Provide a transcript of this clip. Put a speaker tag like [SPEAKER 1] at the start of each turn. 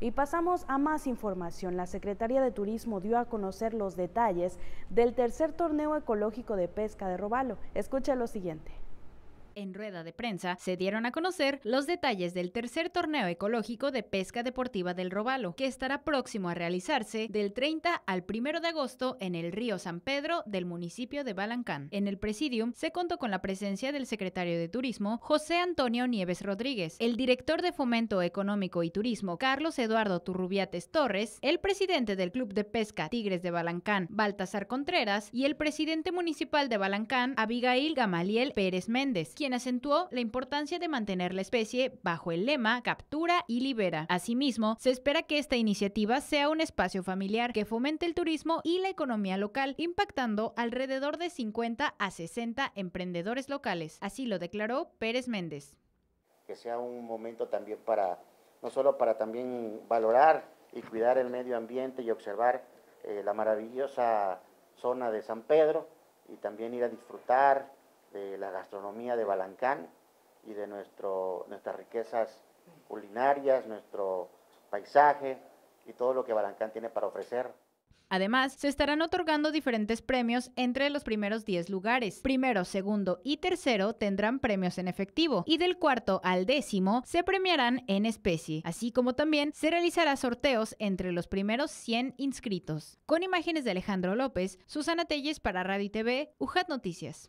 [SPEAKER 1] Y pasamos a más información. La Secretaría de Turismo dio a conocer los detalles del tercer torneo ecológico de pesca de Robalo. Escucha lo siguiente
[SPEAKER 2] en rueda de prensa se dieron a conocer los detalles del tercer torneo ecológico de pesca deportiva del Robalo, que estará próximo a realizarse del 30 al 1 de agosto en el río San Pedro del municipio de Balancán. En el presidium se contó con la presencia del secretario de Turismo, José Antonio Nieves Rodríguez, el director de Fomento Económico y Turismo, Carlos Eduardo Turrubiates Torres, el presidente del Club de Pesca Tigres de Balancán, Baltasar Contreras, y el presidente municipal de Balancán, Abigail Gamaliel Pérez Méndez, quien acentuó la importancia de mantener la especie bajo el lema captura y libera. Asimismo, se espera que esta iniciativa sea un espacio familiar que fomente el turismo y la economía local, impactando alrededor de 50 a 60 emprendedores locales. Así lo declaró Pérez Méndez.
[SPEAKER 3] Que sea un momento también para, no solo para también valorar y cuidar el medio ambiente y observar eh, la maravillosa zona de San Pedro y también ir a disfrutar de la gastronomía de Balancán y de nuestro, nuestras riquezas culinarias, nuestro paisaje y todo lo que Balancán tiene para ofrecer.
[SPEAKER 2] Además, se estarán otorgando diferentes premios entre los primeros 10 lugares. Primero, segundo y tercero tendrán premios en efectivo y del cuarto al décimo se premiarán en especie, así como también se realizará sorteos entre los primeros 100 inscritos. Con imágenes de Alejandro López, Susana Telles para Radio TV, UJAT Noticias.